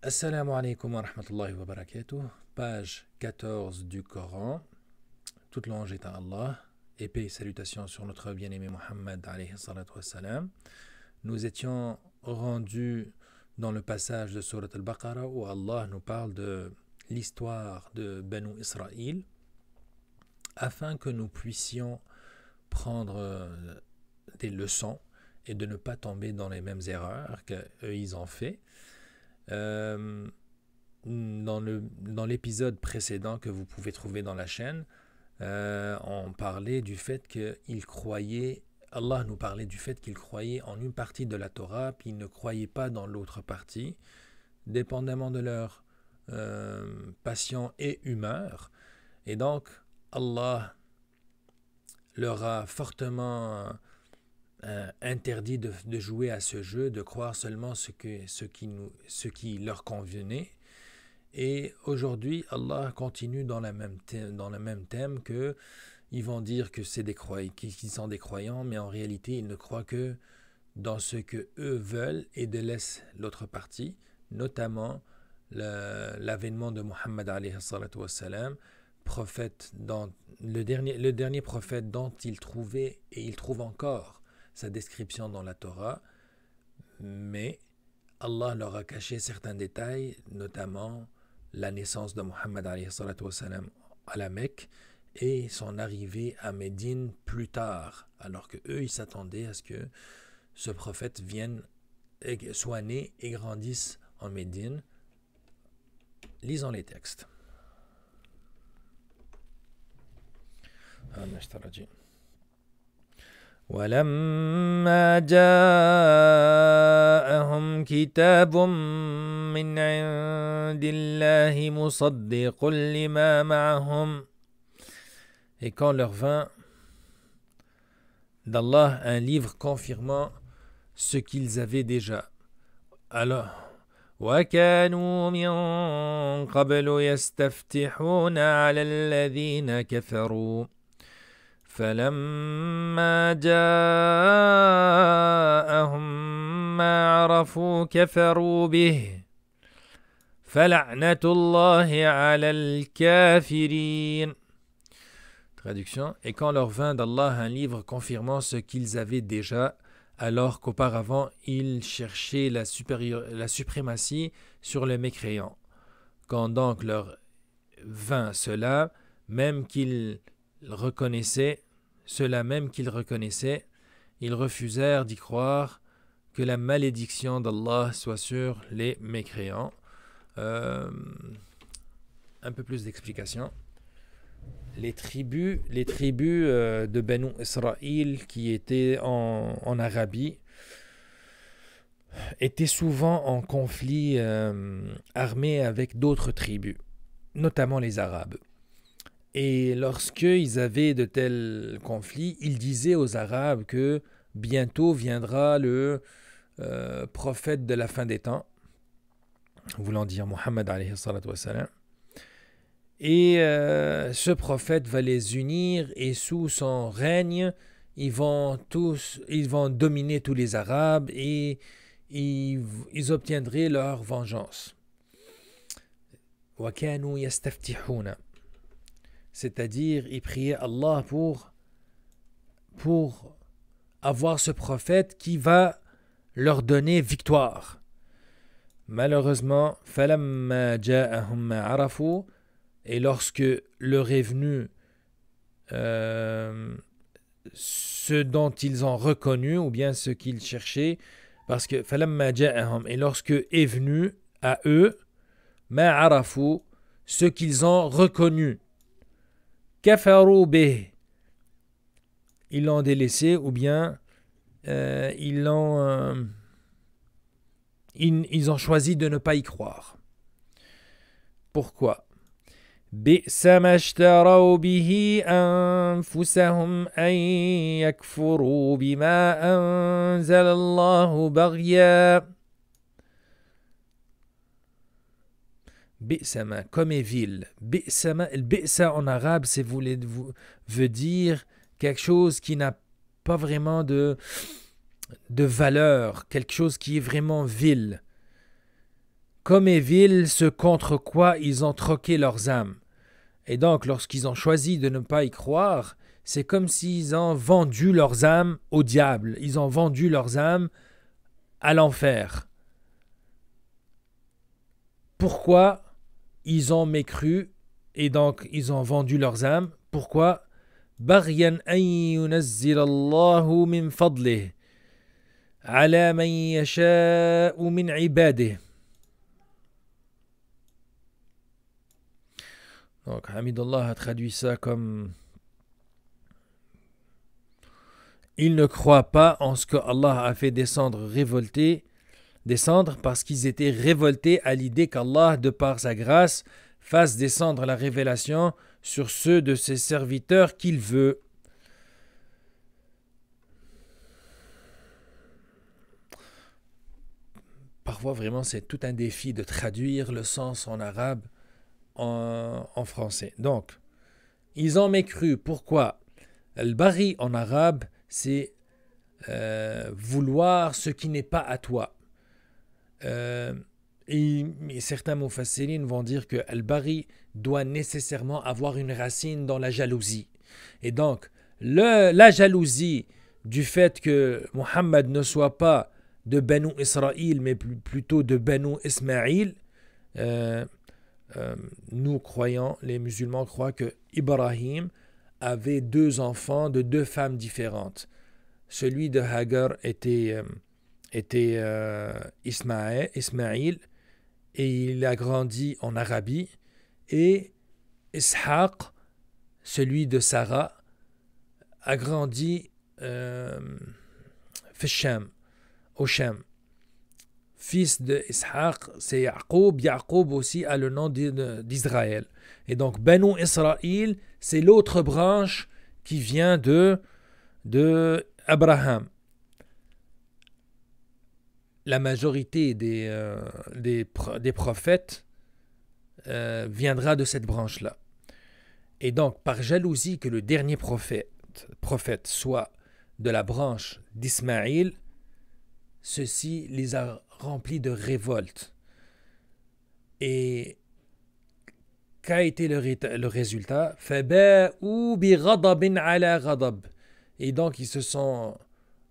Assalamu alaikum wa rahmatullahi wa barakatuh. Page 14 du Coran. Toute l'ange est à Allah. Épée et salutations sur notre bien-aimé Mohammed Nous étions rendus dans le passage de Surat al-Baqarah où Allah nous parle de l'histoire de Benou Israël afin que nous puissions prendre euh, des leçons et de ne pas tomber dans les mêmes erreurs qu'eux ils ont fait. Euh, dans l'épisode précédent que vous pouvez trouver dans la chaîne, euh, on parlait du fait qu'il croyait, Allah nous parlait du fait qu'il croyait en une partie de la Torah, puis il ne croyait pas dans l'autre partie, dépendamment de leur euh, passion et humeur. Et donc, Allah leur a fortement euh, interdit de, jouer à ce jeu, de croire seulement ce, que, ce, qui, nous, ce qui leur convenait. Et aujourd'hui, Allah continue dans, la même dans le même thème que ils vont dire que c'est des croyants, qu'ils sont des croyants, mais en réalité, ils ne croient que dans ce que eux veulent et de laissent l'autre partie, notamment l'avènement de Muhammad wassalam, prophète dans, le dernier, le dernier prophète dont ils trouvaient et ils trouvent encore sa description dans la Torah, mais Allah leur a caché certains détails, notamment la naissance de Mohammed à la Mecque et son arrivée à Médine plus tard, alors que eux ils s'attendaient à ce que ce prophète vienne, soit né et grandisse en Médine. Lisons les textes. ولما جاءهم كتاب من عند الله مصدق لما معهم Et quand leur vint d'Allah un livre confirmant ce qu'ils avaient déjà. Alors, وكانوا من قبل يستفتحون على الذين كفروا Traduction Et quand leur vint d'Allah un livre confirmant ce qu'ils avaient déjà, alors qu'auparavant ils cherchaient la, la suprématie sur les mécréants. Quand donc leur vint cela, même qu'ils reconnaissaient ceux même qu'ils reconnaissaient, ils refusèrent d'y croire, que la malédiction d'Allah soit sur les mécréants. Euh, un peu plus d'explications. Les tribus, les tribus euh, de Benou Israël qui étaient en, Arabie étaient souvent en conflit euh, armé avec d'autres tribus, notamment les Arabes. Et lorsqu'ils avaient de tels conflits, ils disaient aux Arabes que bientôt viendra le euh, prophète de la fin des temps, voulant dire Muhammad Et euh, ce prophète va les unir et sous son règne, ils vont tous, ils vont dominer tous les Arabes et ils, ils obtiendraient leur vengeance c'est-à-dire ils priaient Allah pour, pour avoir ce prophète qui va leur donner victoire. Malheureusement, et lorsque leur est venu euh, ce dont ils ont reconnu ou bien ce qu'ils cherchaient, parce que et lorsque est venu à eux, ce qu'ils ont reconnu. Ils l'ont délaissé ou bien euh, ils l'ont euh, ils ont choisi de ne pas y croire. Pourquoi? bi Samachterau, bihi, un foussahum, aïe, akfourou, bi ma, en Bi'sama, comme est ville. Bi'sama, bi'sa en arabe, c'est voulez, veut dire quelque chose qui n'a pas vraiment de, de valeur, quelque chose qui est vraiment vil. Comme est vil ce contre quoi ils ont troqué leurs âmes. Et donc, lorsqu'ils ont choisi de ne pas y croire, c'est comme s'ils ont vendu leurs âmes au diable. Ils ont vendu leurs âmes à l'enfer. Pourquoi ils ont mécru et donc ils ont vendu leurs âmes. Pourquoi Donc Hamidullah a traduit ça comme Il ne croit pas en ce que Allah a fait descendre révolté descendre parce qu'ils étaient révoltés à l'idée qu'Allah, de par sa grâce, fasse descendre la révélation sur ceux de ses serviteurs qu'il veut. Parfois, vraiment, c'est tout un défi de traduire le sens en arabe en, français. Donc, ils ont mécru. Pourquoi Al-Bari en arabe, c'est euh, vouloir ce qui n'est pas à toi. Euh, et, certains mufassirines vont dire que Al-Bari doit nécessairement avoir une racine dans la jalousie. Et donc, la jalousie du fait que Mohammed ne soit pas de Banu Israël, mais plutôt de Banu Ismaïl, euh, euh, nous croyons, les musulmans croient que Ibrahim avait deux enfants de deux femmes différentes. Celui de Hagar était était euh, Ismaël, Ismaïl, et il a grandi en Arabie, et Ishaq, celui de Sarah, a grandi euh, Fils de Ishaq, c'est Yaqob, Yaqub aussi a le nom d'Israël. Et donc, Banu Israël, c'est l'autre branche qui vient de, de Abraham la majorité des, euh, des, prophètes euh, viendra de cette branche-là. Et donc, par jalousie que le dernier prophète, soit de la branche d'Ismaïl, ceci les a remplis de révolte. Et qu'a été le, le résultat Et donc, ils se sont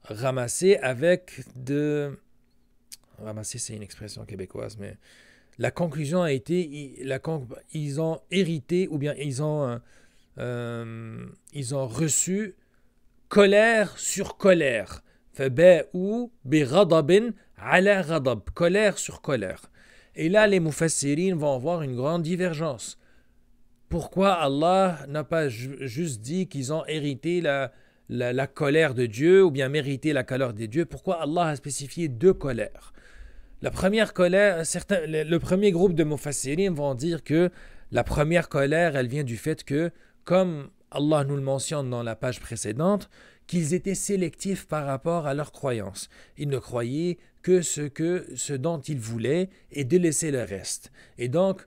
ramassés avec de ramasser, ah, ben, c'est une expression québécoise, mais la conclusion a été, la ils ont hérité ou bien ils ont, euh, euh, ils ont reçu colère sur colère. ou ala radab, colère sur colère. Et là, les mufassirines vont avoir une grande divergence. Pourquoi Allah n'a pas juste dit qu'ils ont hérité la, la, colère de Dieu ou bien mérité la colère des Dieux Pourquoi Allah a spécifié deux colères la première colère, certains, le, premier groupe de Mufassirim vont dire que la première colère, elle vient du fait que, comme Allah nous le mentionne dans la page précédente, qu'ils étaient sélectifs par rapport à leurs croyances. Ils ne croyaient que ce, que ce dont ils voulaient et délaissaient le reste. Et donc,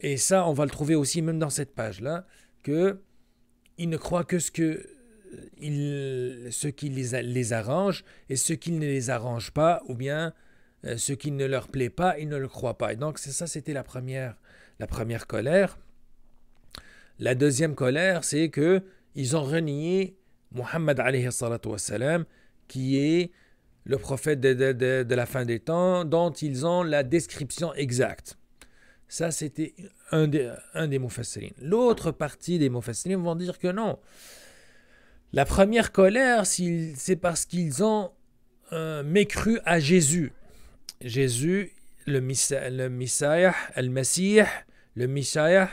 et ça, on va le trouver aussi même dans cette page-là, qu'ils ils ne croient que ce que ce qui les, les arrange et ce qui ne les arrange pas, ou bien euh, ce qui ne leur plaît pas, ils ne le croient pas. Et donc, ça, c'était la première, la première colère. La deuxième colère, c'est que ils ont renié Muhammad qui est le prophète de, la fin des temps, dont ils ont la description exacte. Ça, c'était un, un, des Mufassirin. L'autre partie des Mufassirin vont dire que non. La première colère, c'est parce qu'ils ont euh, mécru à Jésus. Jésus, le Messiah, le le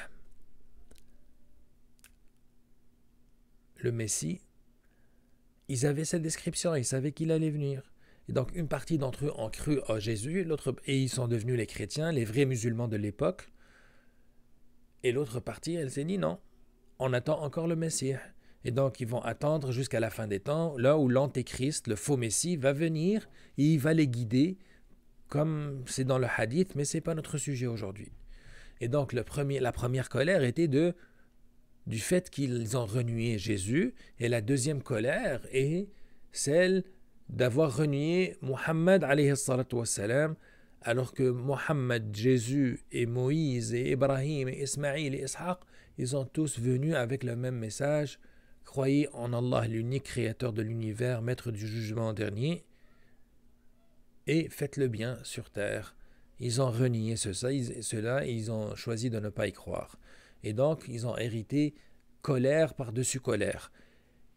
le Messie, ils avaient cette description, ils savaient qu'il allait venir. Et donc une partie d'entre eux ont cru à Jésus, l'autre et ils sont devenus les chrétiens, les vrais musulmans de l'époque. Et l'autre partie, elle s'est dit non, on attend encore le Messie. Et donc ils vont attendre jusqu'à la fin des temps, là où l'antéchrist, le faux Messie, va venir, et il va les guider, comme c'est dans le hadith, mais ce n'est pas notre sujet aujourd'hui. Et donc le premier, la première colère était de, du fait qu'ils ont renié Jésus, et la deuxième colère est celle d'avoir renié Muhammad alors que Mohammed, Jésus et Moïse et Ibrahim et Ismaïl et Ishaq, ils ont tous venu avec le même message, croyez en Allah l'unique créateur de l'univers, maître du jugement dernier, et faites le bien sur terre. Ils ont renié cela, ils ont choisi de ne pas y croire. Et donc, ils ont hérité colère par-dessus colère.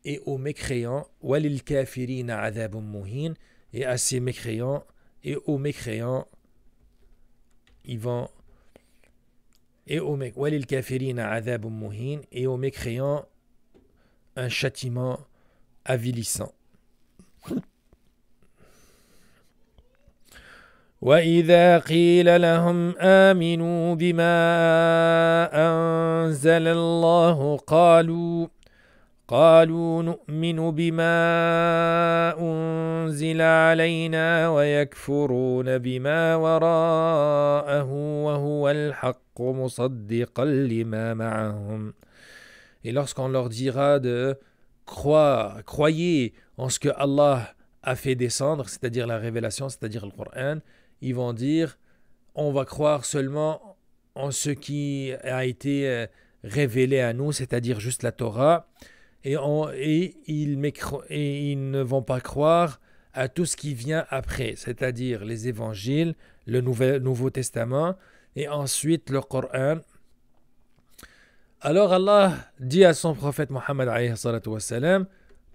Et aux mécréants, walil kafirina muhin, et à ces mécréants, et au mécréants, ils vont. Et aux walil muhin, et aux mécréants, un châtiment avilissant. وَإِذَا قِيلَ لَهُمْ آمِنُوا بِمَا أَنزَلَ اللَّهُ قَالُوا قالوا نؤمن بما أنزل علينا ويكفرون بما وراءه وهو الحق مصدقا لما معهم Et lorsqu'on leur dira de croire, croyez en ce que Allah a fait descendre, c'est-à-dire la révélation, c'est-à-dire le Coran, ils vont dire on va croire seulement en ce qui a été euh, révélé à nous, c'est-à-dire juste la Torah, et, ils ne vont pas croire à tout ce qui vient après, c'est-à-dire les évangiles, le Nouveau Testament, et ensuite le Coran. Alors Allah dit à son prophète Mohammed,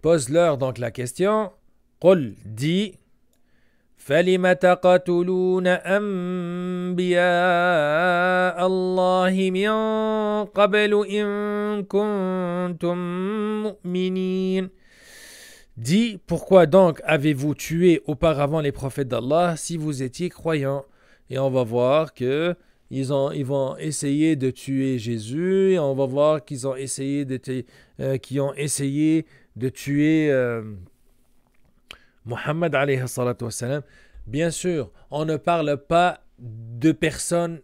pose-leur donc la question, « Qul, dit » فَلِمَ تَقَتُلُونَ اللَّهِ مِنْ Dis, pourquoi donc avez-vous tué auparavant les prophètes d'Allah si vous étiez croyants Et on va voir que ils, ont, ils vont essayer de tuer Jésus, et on va voir qu'ils ont essayé de, euh, ont essayé de tuer... Euh, Mohammed bien sûr, on ne parle pas de personnes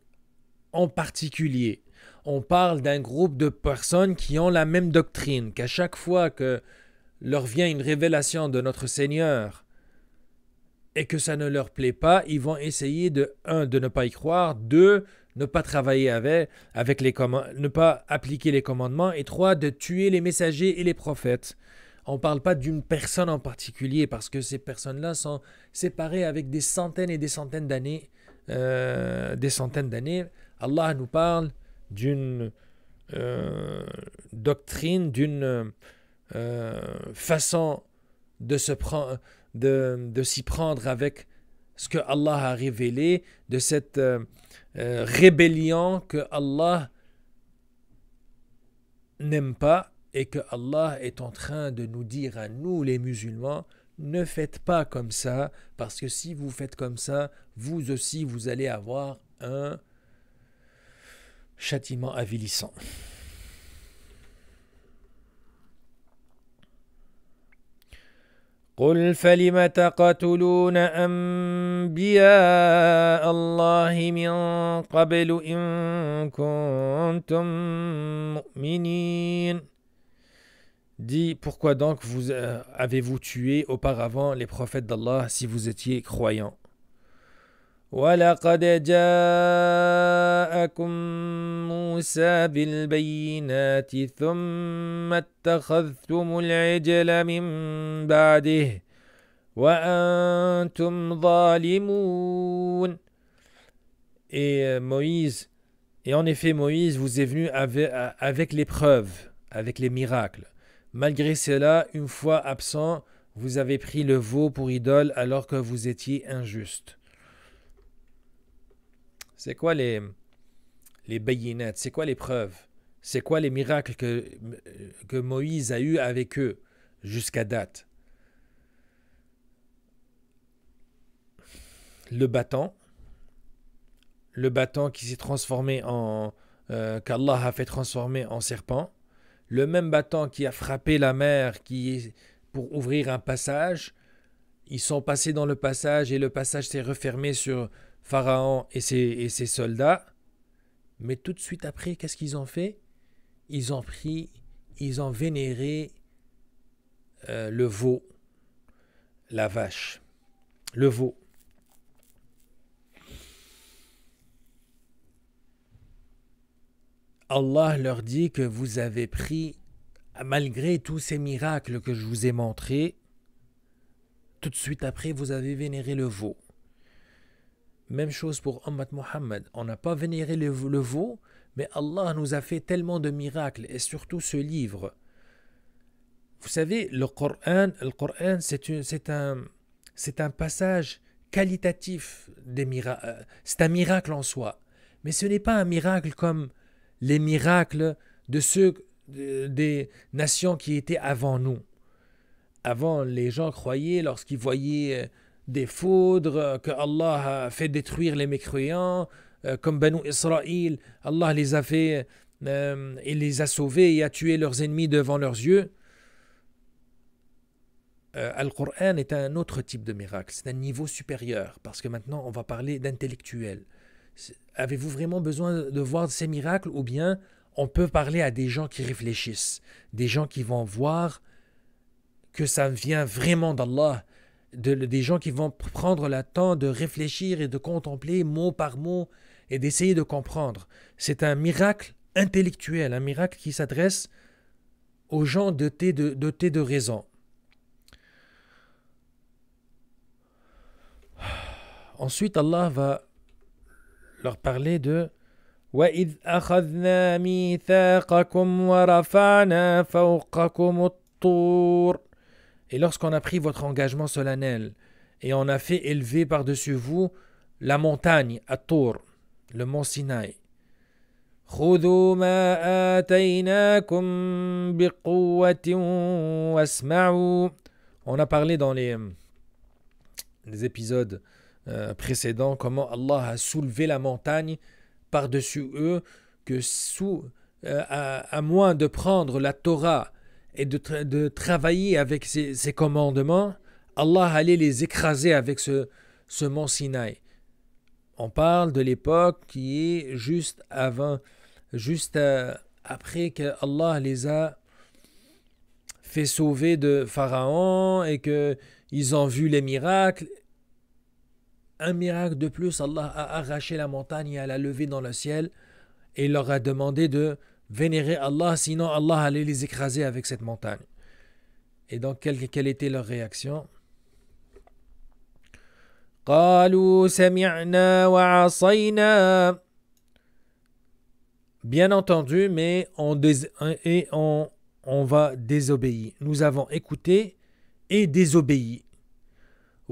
en particulier. On parle d'un groupe de personnes qui ont la même doctrine, qu'à chaque fois que leur vient une révélation de notre Seigneur et que ça ne leur plaît pas, ils vont essayer de, un, de ne pas y croire, deux, ne pas travailler avec, avec les ne pas appliquer les commandements, et trois, de tuer les messagers et les prophètes. On ne parle pas d'une personne en particulier parce que ces personnes-là sont séparées avec des centaines et des centaines d'années. Euh, des centaines d'années. Allah nous parle d'une euh, doctrine, d'une euh, façon de s'y de, prendre avec ce que Allah a révélé, de cette rébellion que Allah n'aime pas et que Allah est en train de nous dire à nous les musulmans, ne faites pas comme ça, parce que si vous faites comme ça, vous aussi vous allez avoir un châtiment avilissant dit Pourquoi donc vous euh, avez-vous tué auparavant les prophètes d'Allah si vous étiez croyants Et euh, Moïse, et en effet Moïse vous est venu avec, avec les preuves, avec les miracles. Malgré cela, une fois absent, vous avez pris le veau pour idole alors que vous étiez injuste. C'est quoi les, les C'est quoi les preuves? C'est quoi les miracles que, que Moïse a eu avec eux jusqu'à date? Le bâton. Le bâton qui s'est transformé en. Euh, qu'Allah a fait transformer en serpent le même battant qui a frappé la mer qui pour ouvrir un passage, ils sont passés dans le passage et le passage s'est refermé sur Pharaon et ses, soldats. Mais tout de suite après, qu'est-ce qu'ils ont fait Ils ont pris, ils ont vénéré euh, le veau, la vache, le veau. Allah leur dit que vous avez pris, malgré tous ces miracles que je vous ai montrés, tout de suite après, vous avez vénéré le veau. Même chose pour Ahmad Muhammad. On n'a pas vénéré le, veau, mais Allah nous a fait tellement de miracles et surtout ce livre. Vous savez, le Coran, le Coran c'est un, C'est un passage qualitatif des miracles. Euh, c'est un miracle en soi. Mais ce n'est pas un miracle comme les miracles de ceux des nations qui étaient avant nous. Avant, les gens croyaient lorsqu'ils voyaient euh, des foudres, euh, que Allah a fait détruire les mécréants, euh, comme Banu Israël, Allah les a fait, et les a sauvés et a tué leurs ennemis devant leurs yeux. Al-Qur'an est un autre type de miracle, c'est un niveau supérieur, parce que maintenant on va parler d'intellectuel. Avez-vous vraiment besoin de voir ces miracles ou bien on peut parler à des gens qui réfléchissent, des gens qui vont voir que ça vient vraiment d'Allah, des gens qui vont prendre le temps de réfléchir et de contempler mot par mot et d'essayer de comprendre. C'est un miracle intellectuel, un miracle qui s'adresse aux gens dotés de, dotés de raison. Ensuite, Allah va leur parler de Et lorsqu'on a pris votre engagement solennel et on a fait élever par-dessus vous la montagne, à Tour, le mont Sinaï. On a parlé dans les, les épisodes euh, précédent, comment Allah a soulevé la montagne par-dessus eux, que sous, euh, à, moins de prendre la Torah et de, travailler avec ses, commandements, Allah allait les écraser avec ce, ce mont Sinaï. On parle de l'époque qui est juste avant, juste euh, après que Allah les a fait sauver de Pharaon et que ils ont vu les miracles miracle de plus, Allah a arraché la montagne et la la levé dans le ciel et leur a demandé de vénérer Allah, sinon Allah allait les écraser avec cette montagne. Et donc, quelle, était leur réaction Bien entendu, mais on, et on, on va désobéir. Nous avons écouté et désobéi.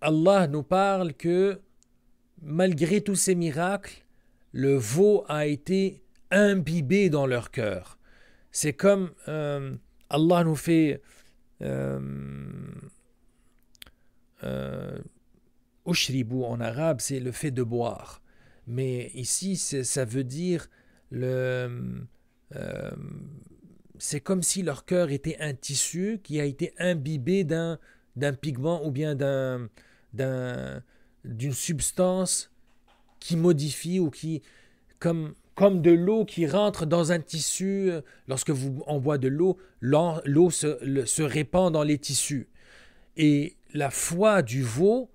Allah nous parle que malgré tous ces miracles, le veau a été imbibé dans leur cœur. C'est comme euh, Allah nous fait... Euh, euh, ushribu » en arabe, c'est le fait de boire. Mais ici, ça veut dire le. c'est comme si leur cœur était un tissu qui a été imbibé d'un pigment ou bien d'un d'une substance qui modifie ou qui, comme, de l'eau qui rentre dans un tissu, euh, lorsque vous, on boit de l'eau, l'eau se, répand dans les tissus. Et la foi du veau,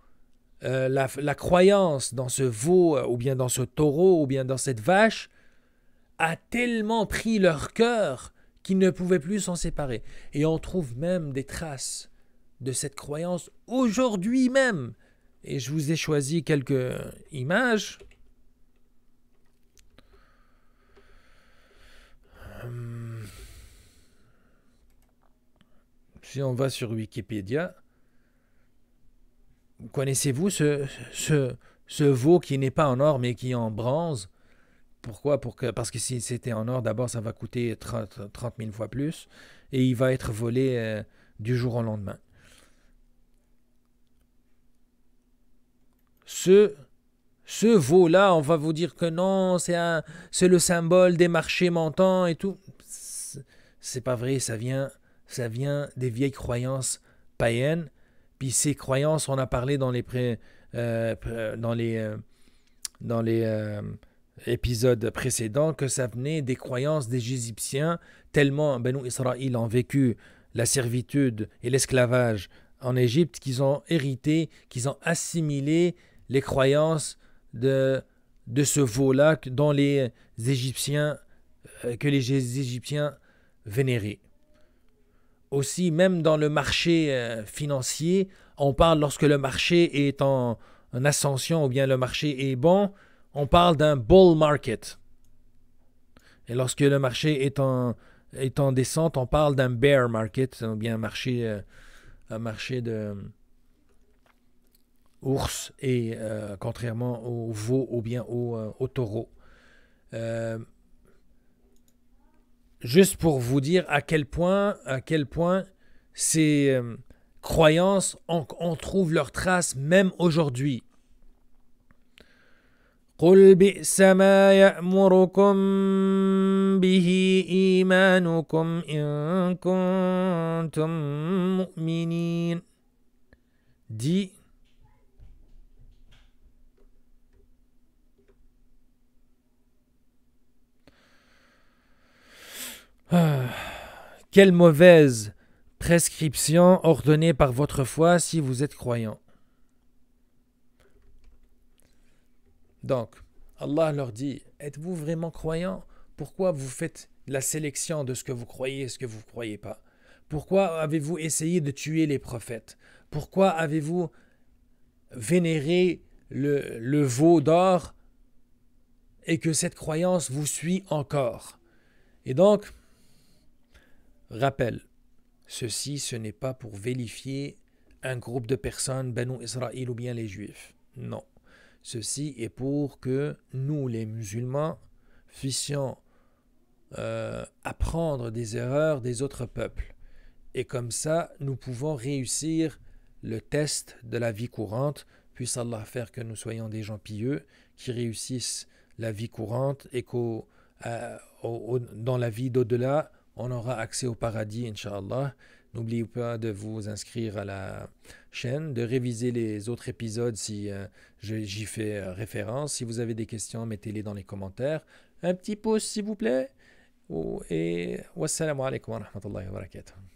euh, la, la, croyance dans ce veau, euh, ou bien dans ce taureau, ou bien dans cette vache, a tellement pris leur cœur qu'ils ne pouvaient plus s'en séparer. Et on trouve même des traces de cette croyance aujourd'hui même. Et je vous ai choisi quelques images. Euh, si on va sur Wikipédia, connaissez-vous ce, ce, veau qui n'est pas en or mais qui est en bronze pourquoi Pour que, Parce que si c'était en or, d'abord, ça va coûter 30, 000 fois plus et il va être volé euh, du jour au lendemain. ce, ce veau-là, on va vous dire que non, c'est le symbole des marchés mentants et tout. C'est pas vrai, ça vient, ça vient des vieilles croyances païennes. Puis ces croyances, on a parlé dans les, euh, dans les, euh, dans les euh, épisodes précédents que ça venait des croyances des Égyptiens, tellement Benou Israël ont vécu la servitude et l'esclavage en Égypte qu'ils ont hérité, qu'ils ont assimilé les croyances de, de ce veau-là dont les Égyptiens, euh, que les Égyptiens vénéraient. Aussi, même dans le marché euh, financier, on parle lorsque le marché est en, ascension ou bien le marché est bon, on parle d'un bull market. Et lorsque le marché est en, est en descente, on parle d'un bear market, ou bien marché, euh, un marché de, ours et euh, contrairement aux veaux ou bien aux, euh, taureaux. Euh, juste pour vous dire à quel point, à quel point ces croyances, on, on, trouve leurs traces même aujourd'hui. Quelle mauvaise prescription ordonnée par votre foi si vous êtes croyant. Donc, Allah leur dit, êtes-vous vraiment croyant Pourquoi vous faites la sélection de ce que vous croyez et ce que vous ne croyez pas Pourquoi avez-vous essayé de tuer les prophètes Pourquoi avez-vous vénéré le, le veau d'or et que cette croyance vous suit encore Et donc, Rappel, ceci, ce n'est pas pour vérifier un groupe de personnes, Benou Israël ou bien les Juifs. Non. Ceci est pour que nous, les musulmans, puissions euh, apprendre des erreurs des autres peuples. Et comme ça, nous pouvons réussir le test de la vie courante. Puisse Allah faire que nous soyons des gens pieux qui réussissent la vie courante et qu'au euh, dans la vie d'au-delà, on aura accès au paradis, inshallah N'oubliez pas de vous inscrire à la chaîne, de réviser les autres épisodes si euh, j'y fais euh, référence. Si vous avez des questions, mettez-les dans les commentaires. Un petit pouce, s'il vous plaît. Et wassalamu alaikum wa rahmatullahi wa barakatuh.